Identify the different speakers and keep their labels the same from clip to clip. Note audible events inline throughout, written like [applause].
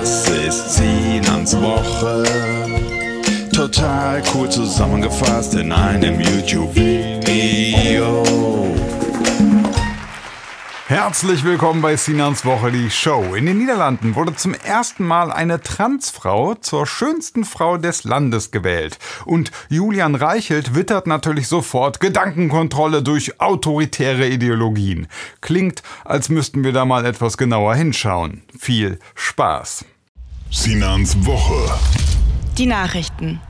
Speaker 1: Das ist Sinans Woche. Total cool zusammengefasst in einem YouTube-Video. Herzlich willkommen bei Sinans Woche, die Show. In den Niederlanden wurde zum ersten Mal eine Transfrau zur schönsten Frau des Landes gewählt. Und Julian Reichelt wittert natürlich sofort Gedankenkontrolle durch autoritäre Ideologien. Klingt, als müssten wir da mal etwas genauer hinschauen. Viel Spaß. Sinans Woche. Die Nachrichten.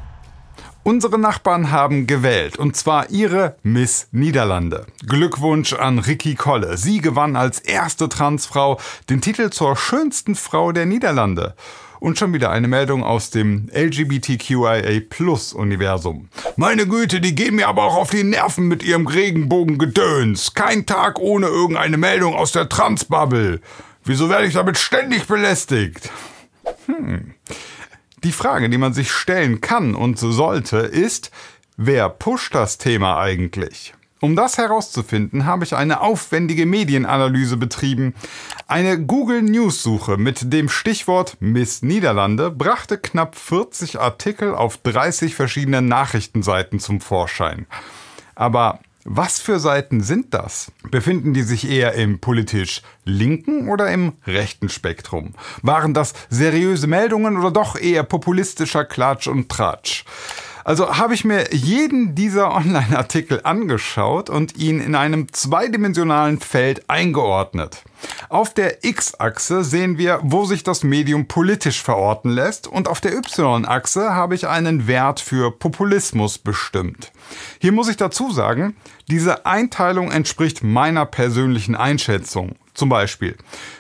Speaker 1: Unsere Nachbarn haben gewählt, und zwar ihre Miss Niederlande. Glückwunsch an Ricky Kolle. Sie gewann als erste Transfrau den Titel zur schönsten Frau der Niederlande. Und schon wieder eine Meldung aus dem LGBTQIA-Plus-Universum. Meine Güte, die gehen mir aber auch auf die Nerven mit ihrem Regenbogengedöns. Kein Tag ohne irgendeine Meldung aus der Transbubble. Wieso werde ich damit ständig belästigt? Hm. Die Frage, die man sich stellen kann und sollte, ist, wer pusht das Thema eigentlich? Um das herauszufinden, habe ich eine aufwendige Medienanalyse betrieben. Eine Google News Suche mit dem Stichwort Miss Niederlande brachte knapp 40 Artikel auf 30 verschiedenen Nachrichtenseiten zum Vorschein. Aber was für Seiten sind das? Befinden die sich eher im politisch linken oder im rechten Spektrum? Waren das seriöse Meldungen oder doch eher populistischer Klatsch und Tratsch? Also habe ich mir jeden dieser Online-Artikel angeschaut und ihn in einem zweidimensionalen Feld eingeordnet. Auf der X-Achse sehen wir, wo sich das Medium politisch verorten lässt und auf der Y-Achse habe ich einen Wert für Populismus bestimmt. Hier muss ich dazu sagen, diese Einteilung entspricht meiner persönlichen Einschätzung zum Beispiel.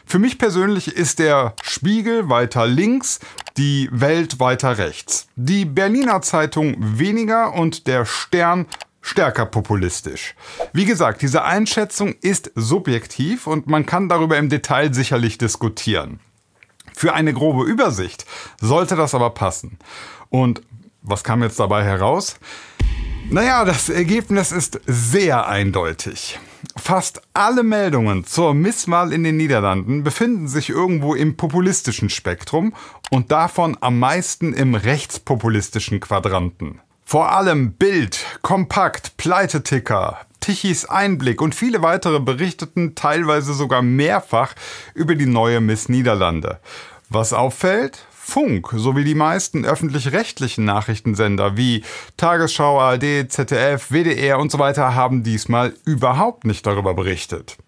Speaker 1: Für mich persönlich ist der Spiegel weiter links, die Welt weiter rechts. Die Berliner Zeitung weniger und der Stern stärker populistisch. Wie gesagt, diese Einschätzung ist subjektiv und man kann darüber im Detail sicherlich diskutieren. Für eine grobe Übersicht sollte das aber passen. Und was kam jetzt dabei heraus? Naja, das Ergebnis ist sehr eindeutig. Fast alle Meldungen zur Misswahl in den Niederlanden befinden sich irgendwo im populistischen Spektrum und davon am meisten im rechtspopulistischen Quadranten. Vor allem Bild, Kompakt, Pleiteticker, Tichys Einblick und viele weitere berichteten teilweise sogar mehrfach über die neue Miss Niederlande. Was auffällt? Funk sowie die meisten öffentlich-rechtlichen Nachrichtensender wie Tagesschau, ARD, ZDF, WDR und so weiter haben diesmal überhaupt nicht darüber berichtet.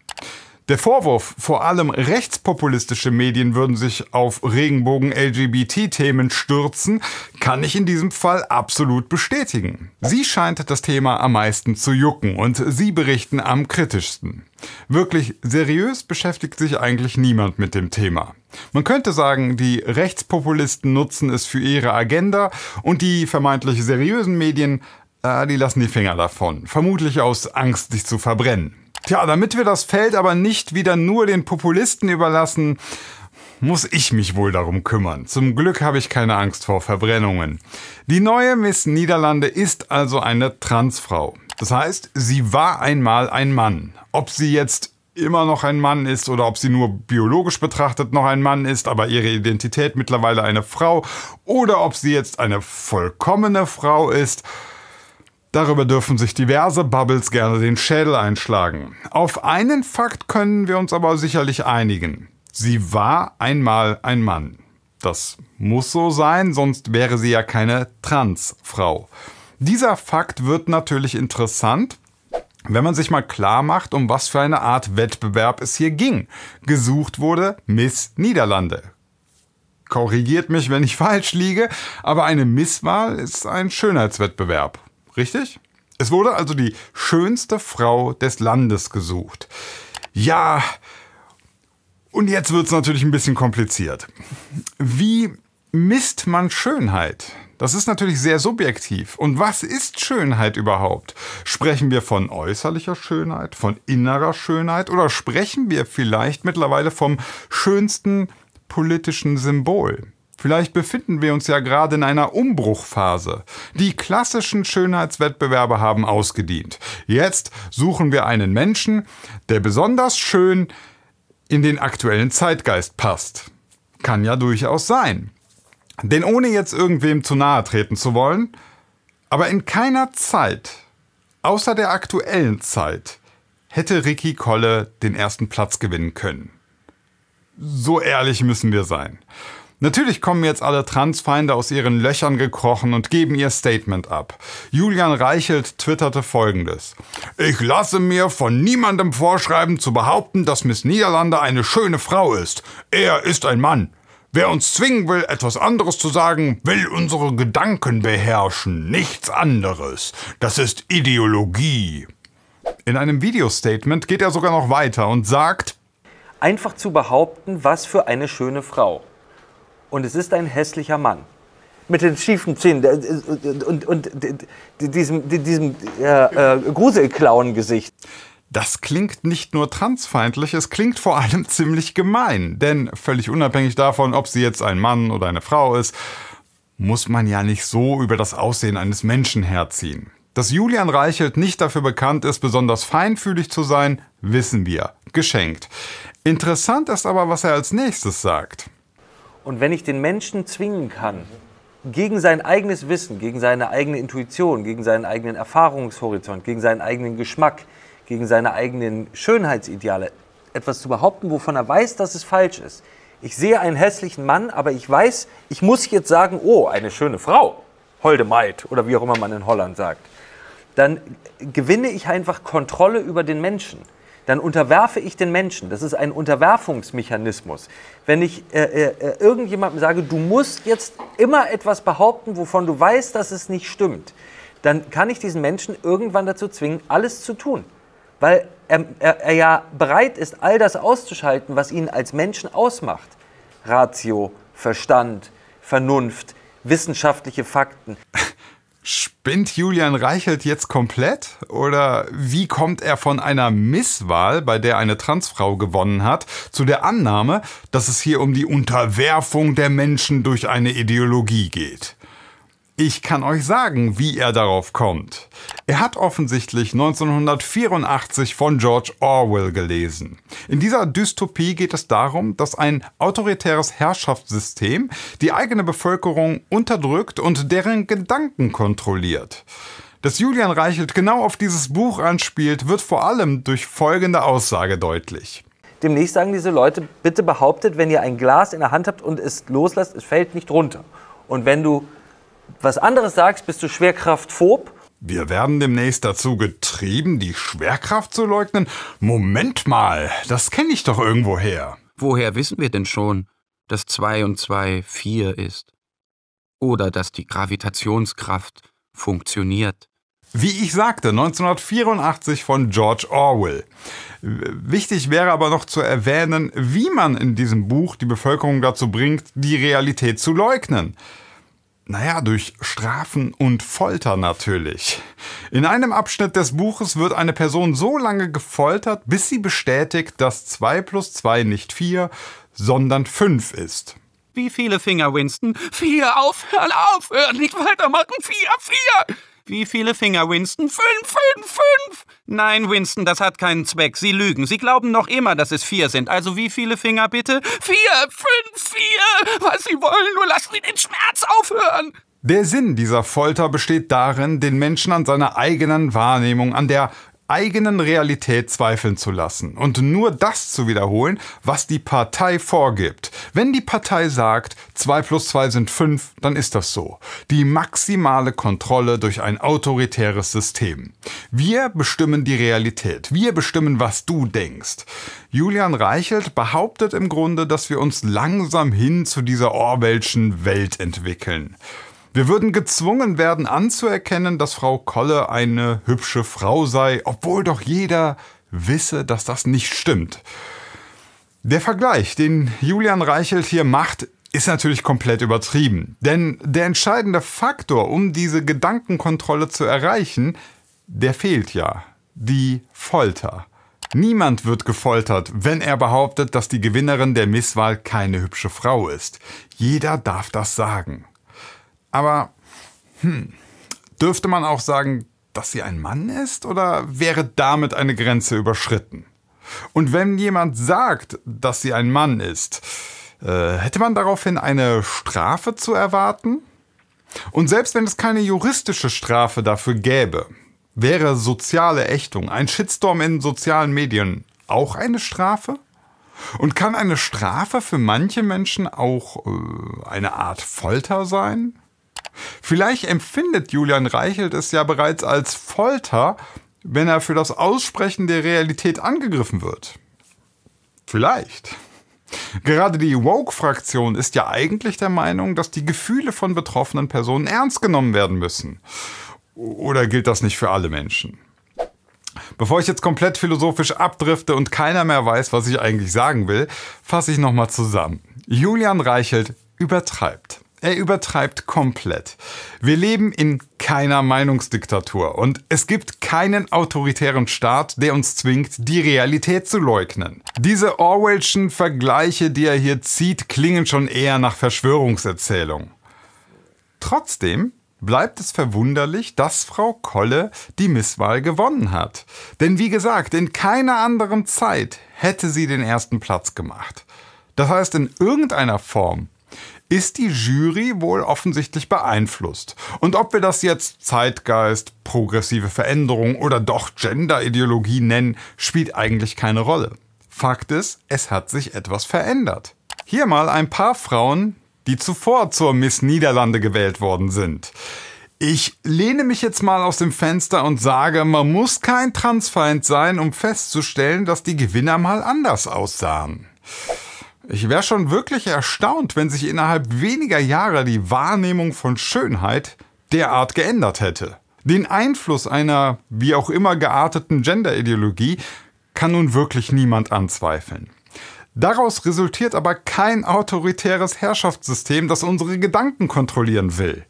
Speaker 1: Der Vorwurf, vor allem rechtspopulistische Medien würden sich auf Regenbogen-LGBT-Themen stürzen, kann ich in diesem Fall absolut bestätigen. Sie scheint das Thema am meisten zu jucken und sie berichten am kritischsten. Wirklich seriös beschäftigt sich eigentlich niemand mit dem Thema. Man könnte sagen, die Rechtspopulisten nutzen es für ihre Agenda und die vermeintlich seriösen Medien, äh, die lassen die Finger davon, vermutlich aus Angst, sich zu verbrennen. Tja, damit wir das Feld aber nicht wieder nur den Populisten überlassen, muss ich mich wohl darum kümmern. Zum Glück habe ich keine Angst vor Verbrennungen. Die neue Miss Niederlande ist also eine Transfrau. Das heißt, sie war einmal ein Mann. Ob sie jetzt immer noch ein Mann ist oder ob sie nur biologisch betrachtet noch ein Mann ist, aber ihre Identität mittlerweile eine Frau oder ob sie jetzt eine vollkommene Frau ist, Darüber dürfen sich diverse Bubbles gerne den Schädel einschlagen. Auf einen Fakt können wir uns aber sicherlich einigen. Sie war einmal ein Mann. Das muss so sein, sonst wäre sie ja keine Transfrau. Dieser Fakt wird natürlich interessant, wenn man sich mal klar macht, um was für eine Art Wettbewerb es hier ging. Gesucht wurde Miss Niederlande. Korrigiert mich, wenn ich [laughs] falsch liege, aber eine Misswahl ist ein Schönheitswettbewerb richtig? Es wurde also die schönste Frau des Landes gesucht. Ja, und jetzt wird es natürlich ein bisschen kompliziert. Wie misst man Schönheit? Das ist natürlich sehr subjektiv. Und was ist Schönheit überhaupt? Sprechen wir von äußerlicher Schönheit, von innerer Schönheit oder sprechen wir vielleicht mittlerweile vom schönsten politischen Symbol? Vielleicht befinden wir uns ja gerade in einer Umbruchphase. Die klassischen Schönheitswettbewerbe haben ausgedient. Jetzt suchen wir einen Menschen, der besonders schön in den aktuellen Zeitgeist passt. Kann ja durchaus sein. Denn ohne jetzt irgendwem zu nahe treten zu wollen, aber in keiner Zeit, außer der aktuellen Zeit, hätte Ricky Kolle den ersten Platz gewinnen können. So ehrlich müssen wir sein. Natürlich kommen jetzt alle Transfeinde aus ihren Löchern gekrochen und geben ihr Statement ab. Julian Reichelt twitterte folgendes. Ich lasse mir von niemandem vorschreiben zu behaupten, dass Miss Niederlande eine schöne Frau ist. Er ist ein Mann. Wer uns zwingen will, etwas anderes zu sagen, will unsere Gedanken beherrschen, nichts anderes. Das ist Ideologie. In einem Videostatement
Speaker 2: geht er sogar noch weiter und sagt, Einfach zu behaupten, was für eine schöne Frau und es ist ein hässlicher Mann. Mit den schiefen Zähnen und, und, und, diesem, diesem äh, Gruselklauen-Gesicht. Das
Speaker 1: klingt nicht nur transfeindlich, es klingt vor allem [laughs] ziemlich gemein. Denn völlig unabhängig davon, ob sie jetzt ein Mann oder eine Frau ist, muss man ja nicht so über das Aussehen eines Menschen herziehen. Dass Julian Reichelt nicht dafür bekannt ist, besonders feinfühlig zu sein, wissen wir. Geschenkt. Interessant ist aber, was er als nächstes sagt.
Speaker 2: Und wenn ich den Menschen zwingen kann, gegen sein eigenes Wissen, gegen seine eigene Intuition, gegen seinen eigenen Erfahrungshorizont, gegen seinen eigenen Geschmack, gegen seine eigenen Schönheitsideale etwas zu behaupten, wovon er weiß, dass es falsch ist. Ich sehe einen hässlichen Mann, aber ich weiß, ich muss jetzt sagen, oh, eine schöne Frau, holde Maid oder wie auch immer man in Holland sagt. Dann gewinne ich einfach Kontrolle über den Menschen dann unterwerfe ich den Menschen. Das ist ein Unterwerfungsmechanismus. Wenn ich äh, äh, äh, irgendjemandem sage, du musst jetzt immer etwas behaupten, wovon du weißt, dass es nicht stimmt, dann kann ich diesen Menschen irgendwann dazu zwingen, alles zu tun. Weil er, er, er ja bereit ist, all das auszuschalten, was ihn als Menschen ausmacht. Ratio, Verstand, Vernunft, wissenschaftliche Fakten. [laughs]
Speaker 1: Spinnt Julian Reichelt jetzt komplett? Oder wie kommt er von einer Misswahl, bei der eine Transfrau gewonnen hat, zu der Annahme, dass es hier um die Unterwerfung der Menschen durch eine Ideologie geht? Ich kann euch sagen, wie er darauf kommt. Er hat offensichtlich 1984 von George Orwell gelesen. In dieser Dystopie geht es darum, dass ein autoritäres Herrschaftssystem die eigene Bevölkerung unterdrückt und deren Gedanken kontrolliert. Dass Julian Reichelt genau auf dieses Buch anspielt, wird vor allem durch
Speaker 2: folgende Aussage deutlich. Demnächst sagen diese Leute, bitte behauptet, wenn ihr ein Glas in der Hand habt und es loslasst, es fällt nicht runter. Und wenn du was anderes sagst, bist du schwerkraftphob.
Speaker 1: Wir werden demnächst dazu getrieben, die
Speaker 2: Schwerkraft zu leugnen?
Speaker 1: Moment mal, das kenne ich doch irgendwoher. Woher wissen wir denn schon, dass 2 und 2 4 ist? Oder dass die Gravitationskraft funktioniert? Wie ich sagte, 1984 von George Orwell. Wichtig wäre aber noch zu erwähnen, wie man in diesem Buch die Bevölkerung dazu bringt, die Realität zu leugnen. Naja, durch Strafen und Folter natürlich. In einem Abschnitt des Buches wird eine Person so lange gefoltert, bis sie bestätigt, dass 2 plus 2 nicht 4, sondern 5 ist. Wie viele Finger, Winston?
Speaker 2: Vier, aufhören, aufhören, nicht
Speaker 1: weitermachen, vier, vier! Wie viele Finger, Winston? Fünf, fünf, fünf! Nein, Winston, das hat keinen Zweck. Sie lügen. Sie glauben noch immer, dass es vier sind. Also wie viele Finger bitte? Vier, fünf, vier! Was Sie wollen, nur lassen Sie den Schmerz aufhören! Der Sinn dieser Folter besteht darin, den Menschen an seiner eigenen Wahrnehmung, an der eigenen Realität zweifeln zu lassen und nur das zu wiederholen, was die Partei vorgibt. Wenn die Partei sagt, 2 plus 2 sind 5, dann ist das so. Die maximale Kontrolle durch ein autoritäres System. Wir bestimmen die Realität. Wir bestimmen, was du denkst. Julian Reichelt behauptet im Grunde, dass wir uns langsam hin zu dieser Orwellschen Welt entwickeln. Wir würden gezwungen werden anzuerkennen, dass Frau Kolle eine hübsche Frau sei, obwohl doch jeder wisse, dass das nicht stimmt. Der Vergleich, den Julian Reichelt hier macht, ist natürlich komplett übertrieben. Denn der entscheidende Faktor, um diese Gedankenkontrolle zu erreichen, der fehlt ja. Die Folter. Niemand wird gefoltert, wenn er behauptet, dass die Gewinnerin der Misswahl keine hübsche Frau ist. Jeder darf das sagen. Aber hm, dürfte man auch sagen, dass sie ein Mann ist oder wäre damit eine Grenze überschritten? Und wenn jemand sagt, dass sie ein Mann ist, äh, hätte man daraufhin eine Strafe zu erwarten? Und selbst wenn es keine juristische Strafe dafür gäbe, wäre soziale Ächtung, ein Shitstorm in sozialen Medien auch eine Strafe? Und kann eine Strafe für manche Menschen auch äh, eine Art Folter sein? Vielleicht empfindet Julian Reichelt es ja bereits als Folter, wenn er für das Aussprechen der Realität angegriffen wird. Vielleicht. Gerade die Woke-Fraktion ist ja eigentlich der Meinung, dass die Gefühle von betroffenen Personen ernst genommen werden müssen. Oder gilt das nicht für alle Menschen? Bevor ich jetzt komplett philosophisch abdrifte und keiner mehr weiß, was ich eigentlich sagen will, fasse ich nochmal zusammen. Julian Reichelt übertreibt er übertreibt komplett. Wir leben in keiner Meinungsdiktatur und es gibt keinen autoritären Staat, der uns zwingt, die Realität zu leugnen. Diese Orwellschen Vergleiche, die er hier zieht, klingen schon eher nach Verschwörungserzählung. Trotzdem bleibt es verwunderlich, dass Frau Kolle die Misswahl gewonnen hat. Denn wie gesagt, in keiner anderen Zeit hätte sie den ersten Platz gemacht. Das heißt, in irgendeiner Form ist die Jury wohl offensichtlich beeinflusst. Und ob wir das jetzt Zeitgeist, progressive Veränderung oder doch Genderideologie nennen, spielt eigentlich keine Rolle. Fakt ist, es hat sich etwas verändert. Hier mal ein paar Frauen, die zuvor zur Miss Niederlande gewählt worden sind. Ich lehne mich jetzt mal aus dem Fenster und sage, man muss kein Transfeind sein, um festzustellen, dass die Gewinner mal anders aussahen. Ich wäre schon wirklich erstaunt, wenn sich innerhalb weniger Jahre die Wahrnehmung von Schönheit derart geändert hätte. Den Einfluss einer wie auch immer gearteten Genderideologie kann nun wirklich niemand anzweifeln. Daraus resultiert aber kein autoritäres Herrschaftssystem, das unsere Gedanken kontrollieren will.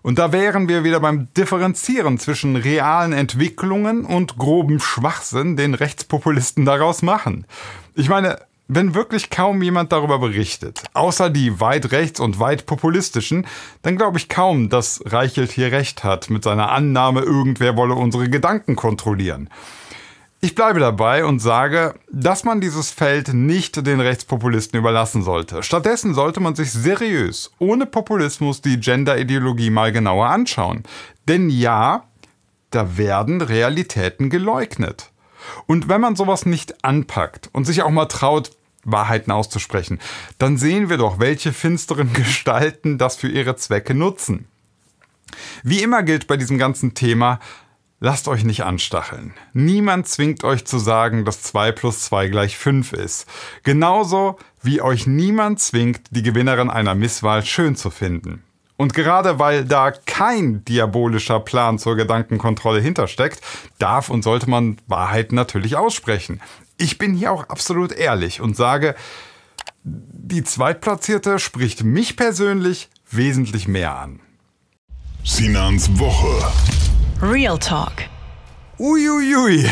Speaker 1: Und da wären wir wieder beim Differenzieren zwischen realen Entwicklungen und grobem Schwachsinn, den Rechtspopulisten daraus machen. Ich meine, wenn wirklich kaum jemand darüber berichtet, außer die weit rechts und weit populistischen, dann glaube ich kaum, dass Reichelt hier recht hat mit seiner Annahme, irgendwer wolle unsere Gedanken kontrollieren. Ich bleibe dabei und sage, dass man dieses Feld nicht den Rechtspopulisten überlassen sollte. Stattdessen sollte man sich seriös, ohne Populismus, die Gender-Ideologie mal genauer anschauen. Denn ja, da werden Realitäten geleugnet. Und wenn man sowas nicht anpackt und sich auch mal traut, Wahrheiten auszusprechen, dann sehen wir doch, welche finsteren [laughs] Gestalten das für ihre Zwecke nutzen. Wie immer gilt bei diesem ganzen Thema, lasst euch nicht anstacheln. Niemand zwingt euch zu sagen, dass 2 plus 2 gleich 5 ist. Genauso wie euch niemand zwingt, die Gewinnerin einer Misswahl schön zu finden. Und gerade weil da kein diabolischer Plan zur Gedankenkontrolle hintersteckt, darf und sollte man Wahrheiten natürlich aussprechen. Ich bin hier auch absolut ehrlich und sage, die Zweitplatzierte spricht mich persönlich wesentlich mehr an. Sinans Woche. Real Talk. Uiuiui, ui.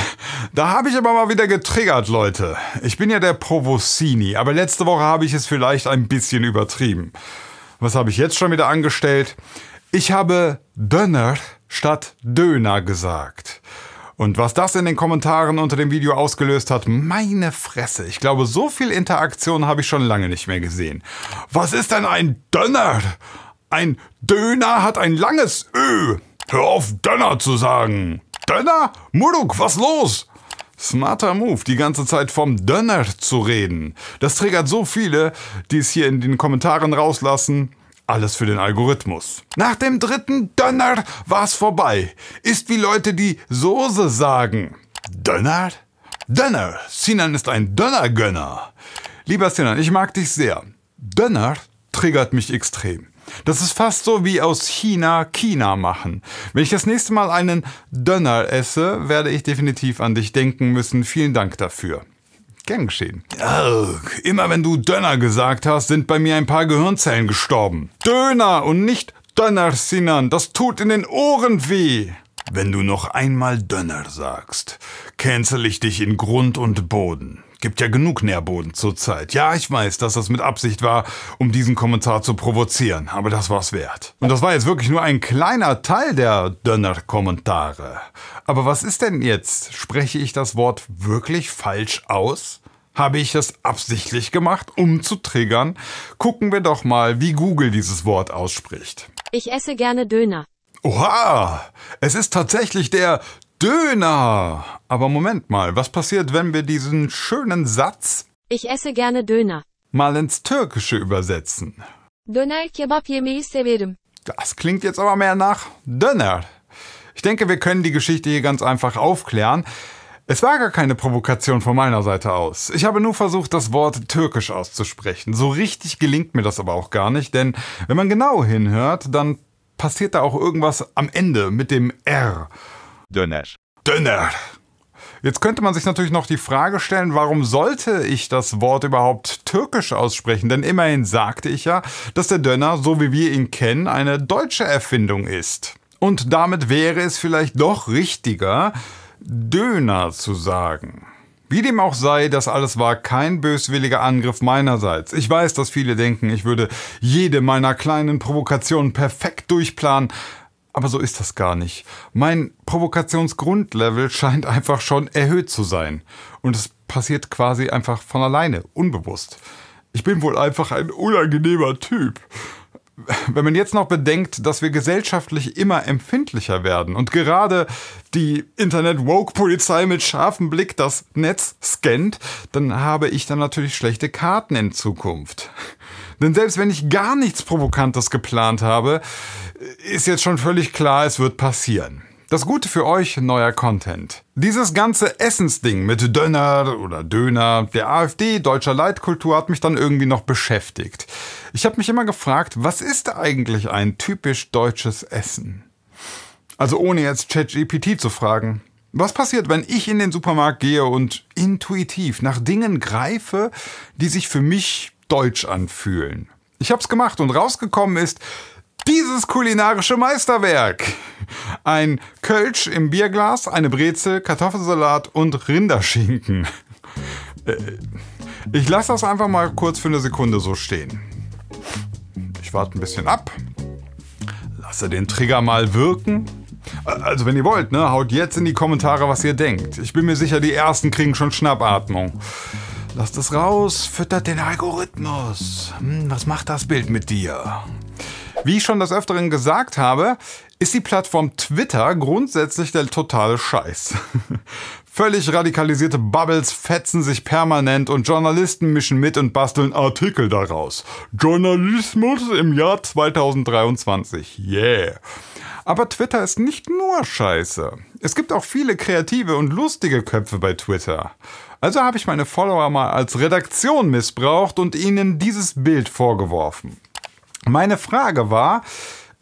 Speaker 1: da habe ich aber mal wieder getriggert, Leute. Ich bin ja der Provocini, aber letzte Woche habe ich es vielleicht ein bisschen übertrieben. Was habe ich jetzt schon wieder angestellt? Ich habe Döner statt Döner gesagt. Und was das in den Kommentaren unter dem Video ausgelöst hat, meine Fresse. Ich glaube, so viel Interaktion habe ich schon lange nicht mehr gesehen. Was ist denn ein Döner? Ein Döner hat ein langes Ö. Hör auf, Döner zu sagen. Döner? Muruk, was los? Smarter Move, die ganze Zeit vom Döner zu reden. Das triggert so viele, die es hier in den Kommentaren rauslassen. Alles für den Algorithmus. Nach dem dritten Döner war's vorbei. Ist wie Leute, die Soße sagen. Döner? Döner. Sinan ist ein Dönergönner. Lieber Sinan, ich mag dich sehr. Döner triggert mich extrem. Das ist fast so wie aus China China machen. Wenn ich das nächste Mal einen Döner esse, werde ich definitiv an dich denken müssen. Vielen Dank dafür. Gern geschehen. Ugh, immer wenn du Döner gesagt hast, sind bei mir ein paar Gehirnzellen gestorben. Döner und nicht Döner, Sinan. Das tut in den Ohren weh. Wenn du noch einmal Döner sagst, cancel ich dich in Grund und Boden. Gibt ja genug Nährboden zurzeit. Ja, ich weiß, dass das mit Absicht war, um diesen Kommentar zu provozieren, aber das war's wert. Und das war jetzt wirklich nur ein kleiner Teil der Dönner-Kommentare. Aber was ist denn jetzt? Spreche ich das Wort wirklich falsch aus? Habe ich es absichtlich gemacht, um zu triggern? Gucken wir doch mal, wie Google dieses Wort ausspricht.
Speaker 2: Ich esse gerne Döner.
Speaker 1: Oha! Es ist tatsächlich der Döner. Aber Moment mal, was passiert, wenn wir diesen schönen Satz
Speaker 2: Ich esse gerne Döner
Speaker 1: mal ins Türkische übersetzen?
Speaker 2: Döner kebap yemeyi severim.
Speaker 1: Das klingt jetzt aber mehr nach Döner. Ich denke, wir können die Geschichte hier ganz einfach aufklären. Es war gar keine Provokation von meiner Seite aus. Ich habe nur versucht, das Wort türkisch auszusprechen. So richtig gelingt mir das aber auch gar nicht, denn wenn man genau hinhört, dann passiert da auch irgendwas am Ende mit dem R döner. Döner. Jetzt könnte man sich natürlich noch die Frage stellen, warum sollte ich das Wort überhaupt türkisch aussprechen? Denn immerhin sagte ich ja, dass der Döner, so wie wir ihn kennen, eine deutsche Erfindung ist. Und damit wäre es vielleicht doch richtiger, Döner zu sagen. Wie dem auch sei, das alles war kein böswilliger Angriff meinerseits. Ich weiß, dass viele denken, ich würde jede meiner kleinen Provokationen perfekt durchplanen, aber so ist das gar nicht. Mein Provokationsgrundlevel scheint einfach schon erhöht zu sein. Und es passiert quasi einfach von alleine, unbewusst. Ich bin wohl einfach ein unangenehmer Typ. Wenn man jetzt noch bedenkt, dass wir gesellschaftlich immer empfindlicher werden und gerade die Internet-Woke-Polizei mit scharfem Blick das Netz scannt, dann habe ich dann natürlich schlechte Karten in Zukunft. Denn selbst wenn ich gar nichts Provokantes geplant habe, ist jetzt schon völlig klar, es wird passieren. Das Gute für euch, neuer Content. Dieses ganze Essensding mit Döner oder Döner, der AfD, deutscher Leitkultur hat mich dann irgendwie noch beschäftigt. Ich habe mich immer gefragt, was ist eigentlich ein typisch deutsches Essen? Also ohne jetzt ChatGPT zu fragen. Was passiert, wenn ich in den Supermarkt gehe und intuitiv nach Dingen greife, die sich für mich deutsch anfühlen. Ich hab's gemacht und rausgekommen ist dieses kulinarische Meisterwerk. Ein Kölsch im Bierglas, eine Brezel, Kartoffelsalat und Rinderschinken. Äh, ich lasse das einfach mal kurz für eine Sekunde so stehen. Ich warte ein bisschen ab, lasse den Trigger mal wirken. Äh, also wenn ihr wollt, ne, haut jetzt in die Kommentare, was ihr denkt. Ich bin mir sicher, die ersten kriegen schon Schnappatmung. Lasst es raus, füttert den Algorithmus. Hm, was macht das Bild mit dir? Wie ich schon des Öfteren gesagt habe, ist die Plattform Twitter grundsätzlich der totale Scheiß. [laughs] Völlig radikalisierte Bubbles fetzen sich permanent und Journalisten mischen mit und basteln Artikel daraus. Journalismus im Jahr 2023. Yeah. Aber Twitter ist nicht nur scheiße. Es gibt auch viele kreative und lustige Köpfe bei Twitter. Also habe ich meine Follower mal als Redaktion missbraucht und ihnen dieses Bild vorgeworfen. Meine Frage war,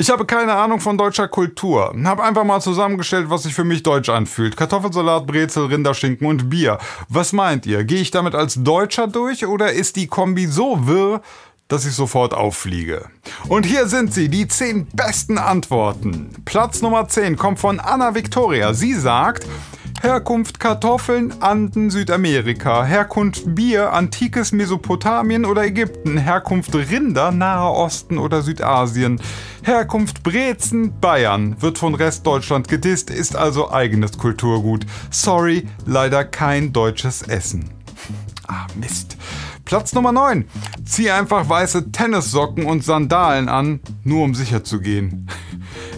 Speaker 1: ich habe keine Ahnung von deutscher Kultur. Hab einfach mal zusammengestellt, was sich für mich deutsch anfühlt. Kartoffelsalat, Brezel, Rinderschinken und Bier. Was meint ihr? Gehe ich damit als Deutscher durch oder ist die Kombi so wirr, dass ich sofort auffliege. Und hier sind sie, die 10 besten Antworten. Platz Nummer 10 kommt von Anna Victoria. Sie sagt, Herkunft Kartoffeln, Anden, Südamerika. Herkunft Bier, antikes Mesopotamien oder Ägypten. Herkunft Rinder, Nahe Osten oder Südasien. Herkunft Brezen, Bayern. Wird von Restdeutschland gedisst, ist also eigenes Kulturgut. Sorry, leider kein deutsches Essen. Ah, Mist. Platz Nummer 9. Zieh einfach weiße Tennissocken und Sandalen an, nur um sicher zu gehen. [laughs]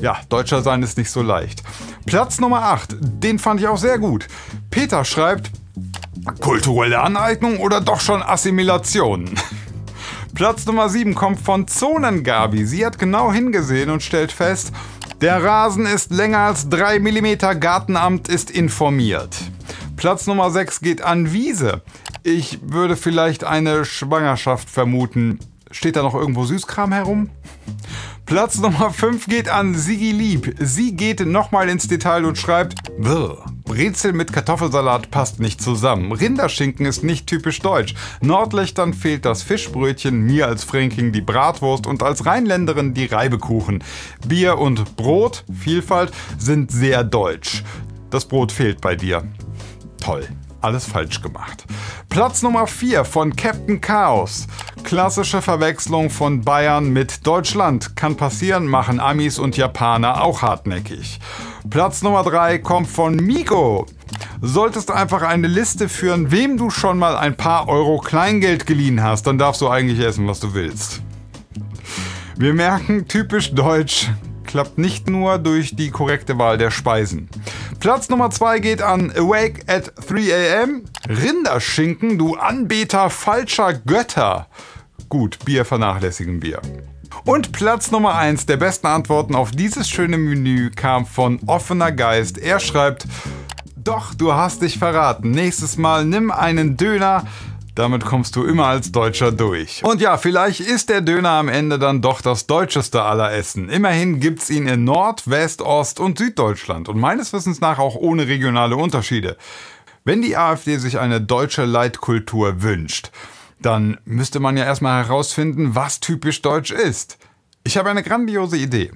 Speaker 1: Ja, Deutscher sein ist nicht so leicht. Platz Nummer 8, den fand ich auch sehr gut. Peter schreibt, kulturelle Aneignung oder doch schon Assimilation? [laughs] Platz Nummer 7 kommt von Zonengabi. Sie hat genau hingesehen und stellt fest, der Rasen ist länger als 3 mm, Gartenamt ist informiert. Platz Nummer 6 geht an Wiese. Ich würde vielleicht eine Schwangerschaft vermuten. Steht da noch irgendwo Süßkram herum? Platz Nummer 5 geht an Sigi Lieb. Sie geht nochmal ins Detail und schreibt, Bäh. Brezel mit Kartoffelsalat passt nicht zusammen. Rinderschinken ist nicht typisch deutsch. Nordlichtern fehlt das Fischbrötchen, mir als Fränking die Bratwurst und als Rheinländerin die Reibekuchen. Bier und Brot, Vielfalt, sind sehr deutsch. Das Brot fehlt bei dir. Toll alles falsch gemacht. Platz Nummer 4 von Captain Chaos. Klassische Verwechslung von Bayern mit Deutschland. Kann passieren, machen Amis und Japaner auch hartnäckig. Platz Nummer 3 kommt von Migo. Solltest du einfach eine Liste führen, wem du schon mal ein paar Euro Kleingeld geliehen hast, dann darfst du eigentlich essen, was du willst. Wir merken typisch deutsch, klappt nicht nur durch die korrekte Wahl der Speisen. Platz Nummer 2 geht an Awake at 3 am. Rinderschinken, du Anbeter falscher Götter. Gut, Bier vernachlässigen wir. Und Platz Nummer 1 der besten Antworten auf dieses schöne Menü kam von Offener Geist. Er schreibt, doch, du hast dich verraten. Nächstes Mal nimm einen Döner, damit kommst du immer als Deutscher durch. Und ja, vielleicht ist der Döner am Ende dann doch das deutscheste aller Essen. Immerhin gibt's ihn in Nord, West, Ost und Süddeutschland und meines Wissens nach auch ohne regionale Unterschiede. Wenn die AfD sich eine deutsche Leitkultur wünscht, dann müsste man ja erstmal herausfinden, was typisch deutsch ist. Ich habe eine grandiose Idee.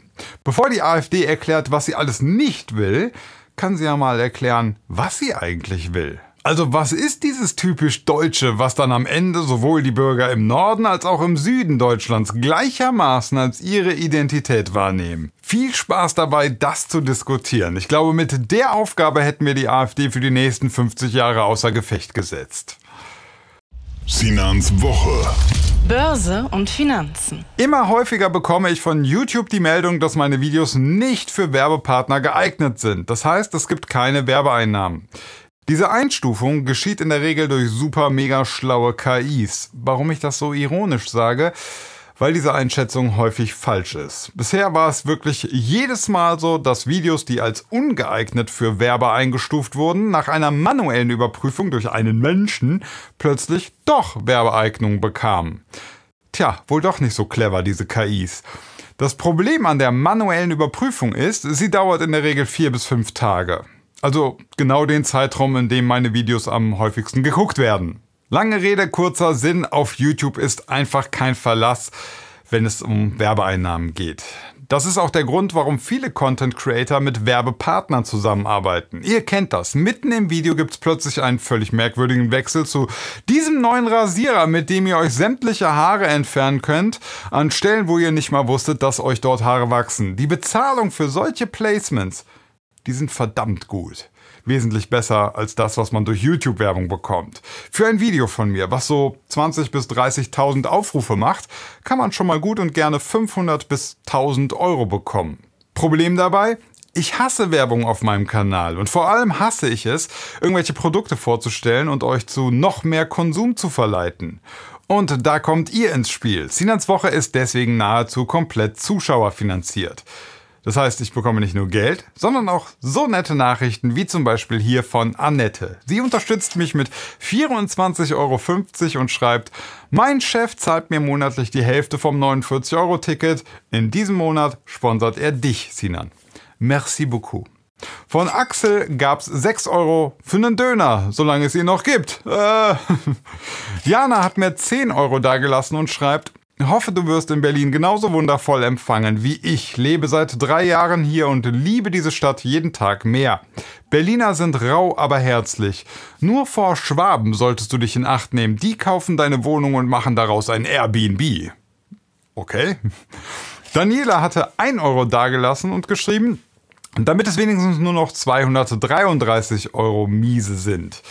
Speaker 1: Bevor die AfD erklärt, was sie alles nicht will, kann sie ja mal erklären, was sie eigentlich will. Also was ist dieses typisch Deutsche, was dann am Ende sowohl die Bürger im Norden als auch im Süden Deutschlands gleichermaßen als ihre Identität wahrnehmen? Viel Spaß dabei, das zu diskutieren. Ich glaube, mit der Aufgabe hätten wir die AfD für die nächsten 50 Jahre außer Gefecht gesetzt. Sinans Woche. Börse und Finanzen. Immer häufiger bekomme ich von YouTube die Meldung, dass meine Videos nicht für Werbepartner geeignet sind. Das heißt, es gibt keine Werbeeinnahmen. Diese Einstufung geschieht in der Regel durch super mega schlaue KIs. Warum ich das so ironisch sage? Weil diese Einschätzung häufig falsch ist. Bisher war es wirklich jedes Mal so, dass Videos, die als ungeeignet für Werbe eingestuft wurden, nach einer manuellen Überprüfung durch einen Menschen plötzlich doch Werbeeignung bekamen. Tja, wohl doch nicht so clever, diese KIs. Das Problem an der manuellen Überprüfung ist, sie dauert in der Regel vier bis fünf Tage. Also genau den Zeitraum, in dem meine Videos am häufigsten geguckt werden. Lange Rede, kurzer Sinn, auf YouTube ist einfach kein Verlass, wenn es um Werbeeinnahmen geht. Das ist auch der Grund, warum viele Content Creator mit Werbepartnern zusammenarbeiten. Ihr kennt das. Mitten im Video gibt es plötzlich einen völlig merkwürdigen Wechsel zu diesem neuen Rasierer, mit dem ihr euch sämtliche Haare entfernen könnt, an Stellen, wo ihr nicht mal wusstet, dass euch dort Haare wachsen. Die Bezahlung für solche Placements die sind verdammt gut. Wesentlich besser als das, was man durch YouTube-Werbung bekommt. Für ein Video von mir, was so 20.000 bis 30.000 Aufrufe macht, kann man schon mal gut und gerne 500 bis 1000 Euro bekommen. Problem dabei? Ich hasse Werbung auf meinem Kanal und vor allem hasse ich es, irgendwelche Produkte vorzustellen und euch zu noch mehr Konsum zu verleiten. Und da kommt ihr ins Spiel. Sinans Woche ist deswegen nahezu komplett zuschauerfinanziert. Das heißt, ich bekomme nicht nur Geld, sondern auch so nette Nachrichten wie zum Beispiel hier von Annette. Sie unterstützt mich mit 24,50 Euro und schreibt, mein Chef zahlt mir monatlich die Hälfte vom 49-Euro-Ticket. In diesem Monat sponsert er dich, Sinan. Merci beaucoup. Von Axel gab's 6 Euro für einen Döner, solange es ihn noch gibt. Äh. [laughs] Jana hat mir 10 Euro dagelassen und schreibt, Hoffe, du wirst in Berlin genauso wundervoll empfangen wie ich. Lebe seit drei Jahren hier und liebe diese Stadt jeden Tag mehr. Berliner sind rau, aber herzlich. Nur vor Schwaben solltest du dich in Acht nehmen. Die kaufen deine Wohnung und machen daraus ein Airbnb. Okay. [laughs] Daniela hatte 1 Euro dagelassen und geschrieben, und damit es wenigstens nur noch 233 Euro miese sind.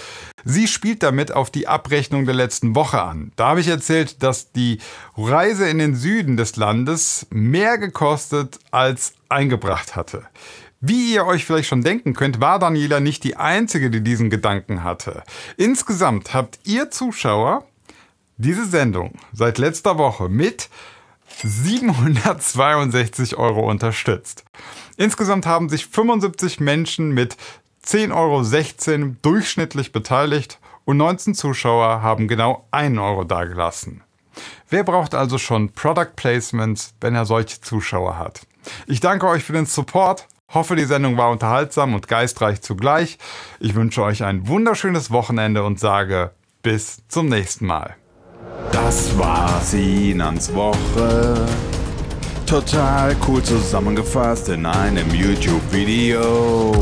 Speaker 1: Sie spielt damit auf die Abrechnung der letzten Woche an. Da habe ich erzählt, dass die Reise in den Süden des Landes mehr gekostet als eingebracht hatte. Wie ihr euch vielleicht schon denken könnt, war Daniela nicht die Einzige, die diesen Gedanken hatte. Insgesamt habt ihr Zuschauer diese Sendung seit letzter Woche mit 762 Euro unterstützt. Insgesamt haben sich 75 Menschen mit 10,16 Euro durchschnittlich beteiligt und 19 Zuschauer haben genau 1 Euro dagelassen. Wer braucht also schon Product Placements, wenn er solche Zuschauer hat? Ich danke euch für den Support, hoffe die Sendung war unterhaltsam und geistreich zugleich. Ich wünsche euch ein wunderschönes Wochenende und sage bis zum nächsten Mal. Das war Sinans Woche. Total cool zusammengefasst in einem YouTube-Video.